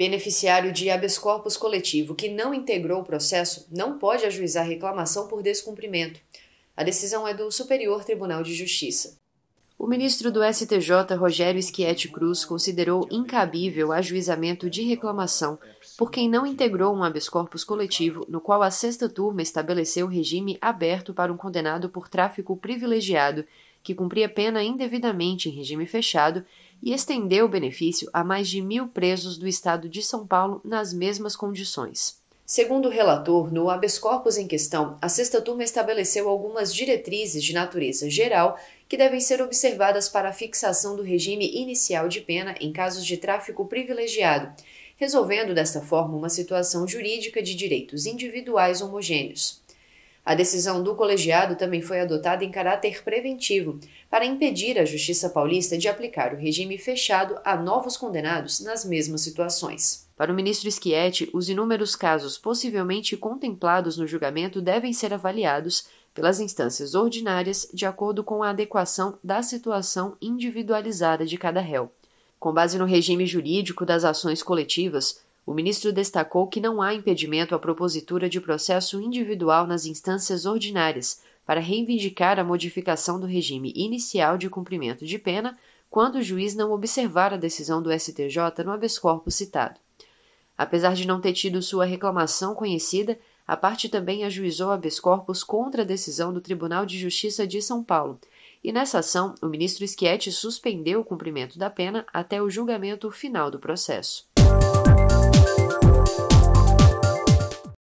Beneficiário de habeas corpus coletivo que não integrou o processo não pode ajuizar reclamação por descumprimento. A decisão é do Superior Tribunal de Justiça. O ministro do STJ, Rogério Schietti Cruz, considerou incabível ajuizamento de reclamação por quem não integrou um habeas corpus coletivo, no qual a sexta turma estabeleceu regime aberto para um condenado por tráfico privilegiado que cumpria pena indevidamente em regime fechado e estendeu o benefício a mais de mil presos do estado de São Paulo nas mesmas condições. Segundo o relator, no habeas corpus em questão, a sexta turma estabeleceu algumas diretrizes de natureza geral que devem ser observadas para a fixação do regime inicial de pena em casos de tráfico privilegiado, resolvendo desta forma uma situação jurídica de direitos individuais homogêneos. A decisão do colegiado também foi adotada em caráter preventivo, para impedir a Justiça Paulista de aplicar o regime fechado a novos condenados nas mesmas situações. Para o ministro Schietti, os inúmeros casos possivelmente contemplados no julgamento devem ser avaliados pelas instâncias ordinárias de acordo com a adequação da situação individualizada de cada réu. Com base no regime jurídico das ações coletivas, o ministro destacou que não há impedimento à propositura de processo individual nas instâncias ordinárias para reivindicar a modificação do regime inicial de cumprimento de pena quando o juiz não observar a decisão do STJ no habeas corpus citado. Apesar de não ter tido sua reclamação conhecida, a parte também ajuizou habeas corpus contra a decisão do Tribunal de Justiça de São Paulo. E nessa ação, o ministro Schietti suspendeu o cumprimento da pena até o julgamento final do processo.